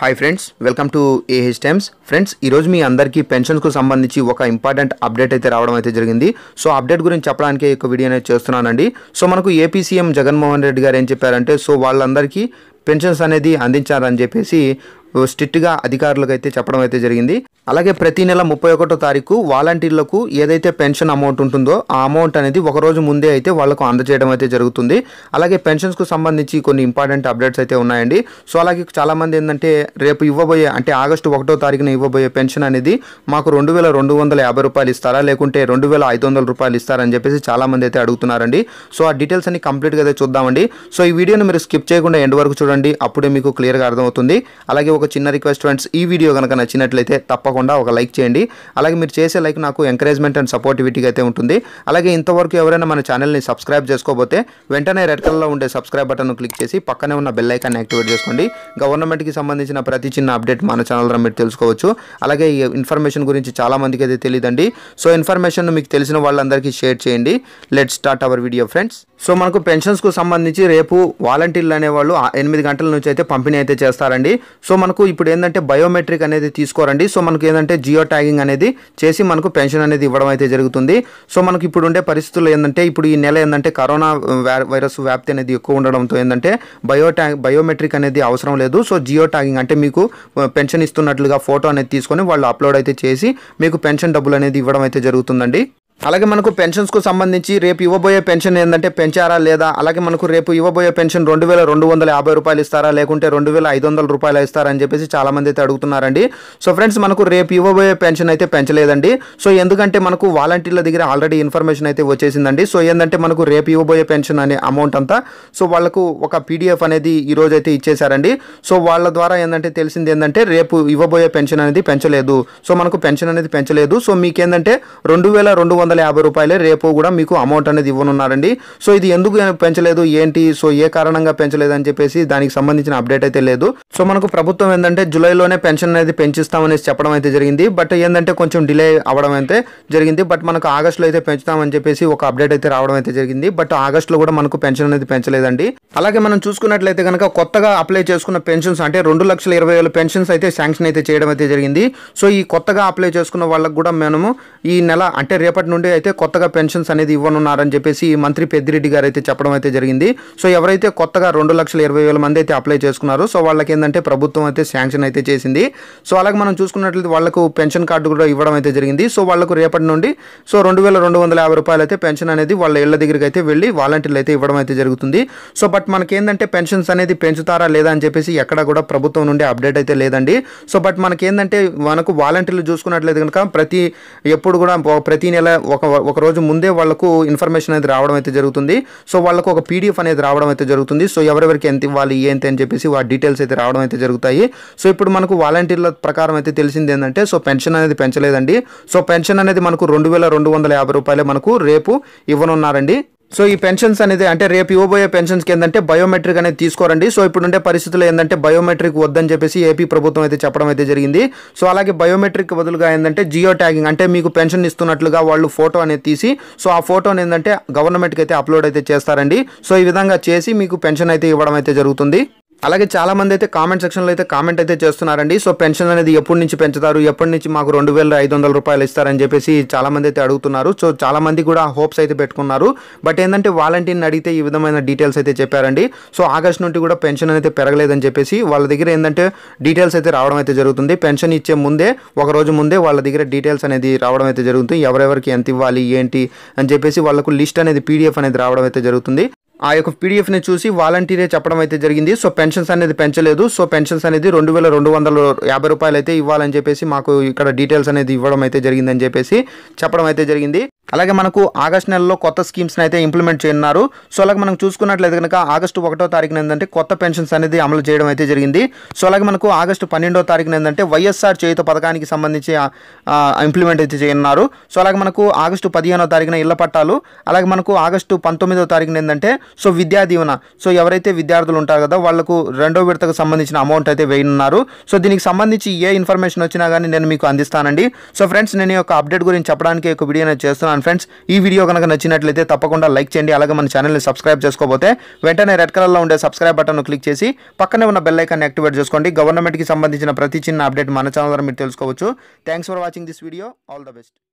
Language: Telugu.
hi friends welcome to AH times friends ఈరోజు మీ అందరికీ పెన్షన్స్కు సంబంధించి ఒక ఇంపార్టెంట్ అప్డేట్ అయితే రావడం అయితే జరిగింది సో అప్డేట్ గురించి చెప్పడానికి ఒక వీడియో అనేది చేస్తున్నానండి సో మనకు ఏపీ సీఎం జగన్మోహన్ రెడ్డి గారు ఏం చెప్పారంటే సో వాళ్ళందరికీ పెన్షన్స్ అనేది అందించారని చెప్పేసి గా అధికారులకు అయితే చెప్పడం అయితే జరిగింది అలాగే ప్రతి నెల ముప్పై ఒకటో తారీఖు వాలంటీర్లకు ఏదైతే పెన్షన్ అమౌంట్ ఉంటుందో ఆ అమౌంట్ అనేది ఒక రోజు ముందే అయితే వాళ్ళకు అందజేయడం అయితే జరుగుతుంది అలాగే కు సంబంధించి కొన్ని ఇంపార్టెంట్ అప్డేట్స్ అయితే ఉన్నాయండి సో అలాగే చాలామంది ఏంటంటే రేపు ఇవ్వబోయే అంటే ఆగస్టు ఒకటో తారీఖున ఇవ్వబోయే పెన్షన్ అనేది మాకు రెండు వేల రెండు వందల యాభై రూపాయలు ఇస్తారా లేకుంటే రెండు వేల ఐదు వందల రూపాయలు ఇస్తారని చెప్పేసి చాలామంది అయితే అడుగుతున్నారండి సో ఆ డీటెయిల్స్ అన్ని కంప్లీట్గా అయితే చూద్దామండి సో ఈ వీడియోని మీరు స్కిప్ చేయకుండా ఎండ్ వరకు చూడండి అప్పుడే మీకు క్లియర్గా అర్థమవుతుంది అలాగే ఒక ఒక చిన్న రిక్వెస్ట్ ఫ్రెండ్స్ ఈ వీడియో కనుక నచ్చినట్లయితే తప్పకుండా ఒక లైక్ చేయండి అలాగే మీరు చేసే లైక్ నాకు ఎంకరేజ్మెంట్ అండ్ సపోర్టివిటీగా అయితే ఉంటుంది అలాగే ఇంతవరకు ఎవరైనా మన ఛానల్ని సబ్స్క్రైబ్ చేసుకోకపోతే వెంటనే రెడ్ కలర్లో ఉండే సబ్స్క్రైబ్ బటన్ను క్లిక్ చేసి పక్కనే ఉన్న బెల్ ఐకాన్ని యాక్టివేట్ చేసుకోండి గవర్నమెంట్కి సంబంధించిన ప్రతి చిన్న అప్డేట్ మన ఛానల్ ద్వారా మీరు తెలుసుకోవచ్చు అలాగే ఈ ఇన్ఫర్మేషన్ గురించి చాలామందికి అయితే తెలియదండి సో ఇన్ఫర్మేషన్ మీకు తెలిసిన వాళ్ళందరికీ షేర్ చేయండి let start our video friends so మనకు పెన్షన్స్కు సంబంధించి రేపు వాలంటీర్లు అనేవాళ్ళు ఎనిమిది గంటల నుంచి అయితే పంపిణీ అయితే చేస్తారండి సో మనకు ఇప్పుడు ఏంటంటే బయోమెట్రిక్ అనేది తీసుకోరండి సో మనకు ఏంటంటే జియో ట్యాగింగ్ అనేది చేసి మనకు పెన్షన్ అనేది ఇవ్వడం అయితే జరుగుతుంది సో మనకు ఇప్పుడు ఉండే పరిస్థితులు ఏంటంటే ఇప్పుడు ఈ నెల ఏంటంటే కరోనా వైరస్ వ్యాప్తి అనేది ఎక్కువ ఉండడంతో ఏంటంటే బయో బయోమెట్రిక్ అనేది అవసరం లేదు సో జియో ట్యాగింగ్ అంటే మీకు పెన్షన్ ఇస్తున్నట్లుగా ఫోటో అనేది తీసుకొని వాళ్ళు అప్లోడ్ అయితే చేసి మీకు పెన్షన్ డబ్బులు అనేది ఇవ్వడం అయితే జరుగుతుందండి అలాగే మనకు పెన్షన్స్కు సంబంధించి రేపు ఇవ్వబోయే పెన్షన్ ఏంటంటే పెంచారా లేదా అలాగే మనకు రేపు ఇవ్వబోయే పెన్షన్ రెండు వేల రెండు వందల యాభై రూపాయలు ఇస్తారా లేకుంటే రెండు వేల ఐదు వందల రూపాయలు ఇస్తారా అని చెప్పేసి చాలామంది అయితే అడుగుతున్నారండి సో ఫ్రెండ్స్ మనకు రేపు ఇవ్వబోయే పెన్షన్ అయితే పెంచలేదండి సో ఎందుకంటే మనకు వాలంటీర్ల దగ్గర ఆల్రెడీ ఇన్ఫర్మేషన్ అయితే వచ్చేసిందండి సో ఏంటంటే మనకు రేపు ఇవ్వబోయే పెన్షన్ అనే అమౌంట్ అంతా సో వాళ్ళకు ఒక పీడిఎఫ్ అనేది ఈరోజు అయితే ఇచ్చేశారండి సో వాళ్ళ ద్వారా ఏంటంటే తెలిసింది ఏంటంటే రేపు ఇవ్వబోయే పెన్షన్ అనేది పెంచలేదు సో మనకు పెన్షన్ అనేది పెంచలేదు సో మీకేంటంటే రెండు వేల రెండు వందల యాభై రూపాయలే రేపు కూడా మీకు అమౌంట్ అనేది ఇవ్వనున్నారండి సో ఇది ఎందుకు పెంచలేదు ఏంటి సో ఏ కారణంగా పెంచలేదు అని చెప్పేసి దానికి సంబంధించిన అప్డేట్ అయితే లేదు సో మనకు ప్రభుత్వం ఏంటంటే జూలైలోనే పెన్షన్ అనేది పెంచిస్తామనేసి చెప్పడం అయితే జరిగింది బట్ ఏంటంటే కొంచెం డిలే అవడం అయితే జరిగింది బట్ మనకు ఆగస్టులో అయితే పెంచుతామని చెప్పేసి ఒక అప్డేట్ అయితే రావడం అయితే జరిగింది బట్ ఆగస్టులో కూడా మనకు పెన్షన్ అనేది పెంచలేదండి అలాగే మనం చూసుకున్నట్లయితే కనుక కొత్తగా అప్లై చేసుకున్న పెన్షన్స్ అంటే రెండు లక్షల ఇరవై వేల పెన్షన్స్ అయితే శాంక్షన్ అయితే చేయడం అయితే జరిగింది సో ఈ కొత్తగా అప్లై చేసుకున్న వాళ్ళకు కూడా మనము ఈ నెల అంటే రేపటి నుండి అయితే కొత్తగా పెన్షన్స్ అనేది ఇవ్వనున్నారని చెప్పేసి మంత్రి పెద్దిరెడ్డి గారు అయితే చెప్పడం అయితే జరిగింది సో ఎవరైతే కొత్తగా రెండు లక్షల ఇరవై వేల మంది అయితే అప్లై చేసుకున్నారు సో వాళ్ళకి ఏంటంటే ప్రభుత్వం అయితే శాంక్షన్ అయితే చేసింది సో అలాగే మనం చూసుకున్నట్లయితే వాళ్ళకు పెన్షన్ కార్డు కూడా ఇవ్వడం అయితే జరిగింది సో వాళ్ళకు రేపటి నుండి సో రెండు వేల రెండు వందల యాభై రూపాయలు అయితే పెన్షన్ అనేది వాళ్ళ ఇళ్ల దగ్గరికి అయితే వెళ్ళి వాలంటీర్లు అయితే ఇవ్వడం అయితే జరుగుతుంది సో బట్ ఏంటంటే పెన్షన్స్ అనేది పెంచుతారా లేదా అని చెప్పేసి ఎక్కడ కూడా ప్రభుత్వం నుండి అప్డేట్ అయితే లేదండి సో బట్ ఏంటంటే మనకు వాలంటీర్లు చూసుకున్నట్లయితే కనుక ప్రతి ఎప్పుడు కూడా ప్రతి నెల ఒక ఒక రోజు ముందే వాళ్ళకు ఇన్ఫర్మేషన్ అనేది రావడం అయితే జరుగుతుంది సో వాళ్ళకు ఒక పీడిఎఫ్ అనేది రావడం అయితే జరుగుతుంది సో ఎవరెవరికి ఎంత ఇవ్వాలి ఏంటి అని చెప్పేసి వాళ్ళ డీటెయిల్స్ అయితే రావడం అయితే జరుగుతాయి సో ఇప్పుడు మనకు వాలంటీర్ల ప్రకారం అయితే తెలిసింది ఏంటంటే సో పెన్షన్ అనేది పెంచలేదండి సో పెన్షన్ అనేది మనకు రెండు వేల రెండు వందల యాభై రూపాయలే మనకు రేపు ఇవ్వనున్నారండి సో ఈ పెన్షన్స్ అనేది అంటే రేపు ఇవ్వబోయే పెన్షన్స్కి ఏంటంటే బయోమెట్రిక్ అనేది తీసుకోరండి సో ఇప్పుడు ఉండే పరిస్థితుల్లో ఏంటంటే బయోమెట్రిక్ వద్దని చెప్పేసి ఏపీ ప్రభుత్వం అయితే చెప్పడం అయితే జరిగింది సో అలాగే బయోమెట్రిక్ బదులుగా ఏంటంటే జియో ట్యాగింగ్ అంటే మీకు పెన్షన్ ఇస్తున్నట్లుగా వాళ్ళు ఫోటో అనేది తీసి సో ఆ ఫోటోని ఏంటంటే గవర్నమెంట్కి అయితే అప్లోడ్ అయితే చేస్తారండి సో ఈ విధంగా చేసి మీకు పెన్షన్ అయితే ఇవ్వడం అయితే జరుగుతుంది అలాగే చాలా మంది అయితే కామెంట్ సెక్షన్లో అయితే కామెంట్ అయితే చేస్తున్నారండి సో పెన్షన్ అనేది ఎప్పటి నుంచి పెంచుతారు ఎప్పటి నుంచి మాకు రెండు వేల ఐదు వందల రూపాయలు ఇస్తారని చెప్పేసి చాలా మంది అయితే అడుగుతున్నారు సో చాలా మంది కూడా హోప్స్ అయితే పెట్టుకున్నారు బట్ ఏంటంటే వాలంటీర్ని అడిగితే ఈ విధమైన డీటెయిల్స్ అయితే చెప్పారండి సో ఆగస్ట్ నుండి కూడా పెన్షన్ అయితే పెరగలేదని చెప్పేసి వాళ్ళ దగ్గర ఏంటంటే డీటెయిల్స్ అయితే రావడం అయితే జరుగుతుంది పెన్షన్ ఇచ్చే ముందే ఒక రోజు ముందే వాళ్ళ దగ్గర డీటెయిల్స్ అనేది రావడం అయితే జరుగుతుంది ఎవరెవరికి ఎంత ఇవ్వాలి ఏంటి అని చెప్పేసి వాళ్ళకు లిస్ట్ అనేది పీడిఎఫ్ అనేది రావడం అయితే జరుగుతుంది ఆ యొక్క పీడిఎఫ్ని చూసి వాలంటీరే చెప్పడం అయితే జరిగింది సో పెన్షన్స్ అనేది పెంచలేదు సో పెన్షన్స్ అనేది రెండు వేల రెండు వందల యాభై రూపాయలు అయితే ఇవ్వాలని చెప్పేసి మాకు ఇక్కడ డీటెయిల్స్ అనేది ఇవ్వడం అయితే జరిగిందని చెప్పేసి చెప్పడం అయితే జరిగింది అలాగే మనకు ఆగస్ట్ నెలలో కొత్త స్కీమ్స్ని అయితే ఇంప్లిమెంట్ చేయన్నారు సో అలాగే మనం చూసుకున్నట్లయితే కనుక ఆగస్టు ఒకటో తారీఖున ఏంటంటే కొత్త పెన్షన్స్ అనేది అమలు చేయడం అయితే జరిగింది సో అలాగే మనకు ఆగస్టు పన్నెండో తారీఖున ఏంటంటే వైఎస్ఆర్ చేయుత పథకానికి సంబంధించి ఇంప్లిమెంట్ అయితే చేయనున్నారు సో అలాగే మనకు ఆగస్టు పదిహేనో తారీఖున ఇళ్ల పట్టాలు అలాగే మనకు ఆగస్టు పంతొమ్మిదో తారీఖున ఏంటంటే సో విద్యా దీవెన సో ఎవరైతే విద్యార్థులు ఉంటారు కదా వాళ్ళకు రెండో విడతకు సంబంధించిన అమౌంట్ అయితే వేయనున్నారు సో దీనికి సంబంధించి ఏ ఇన్ఫర్మేషన్ వచ్చినా కానీ నేను మీకు అందిస్తానండి సో ఫ్రెండ్స్ నేను ఈ యొక్క అప్డేట్ గురించి చెప్పడానికి ఒక వీడియో నేను చేస్తున్నాను ఫ్రెండ్స్ ఈ వీడియో కనుక నచ్చినట్లయితే తప్పకుండా లైక్ చేయండి అలాగే మన ఛానల్ని సబ్స్క్రైబ్ చేసుకోకపోతే వెంటనే రెడ్ కలర్లో ఉండే సబ్స్క్రైబ్ బటన్ను క్లిక్ చేసి పక్కనే ఉన్న బెల్ ఐకాన్ యాక్టివేట్ చేసుకోండి గవర్నమెంట్కి సంబంధించిన ప్రతి చిన్న అప్డేట్ మన ఛానల్ ద్వారా మీరు తెలుసుకోవచ్చు thanks for watching this video all the best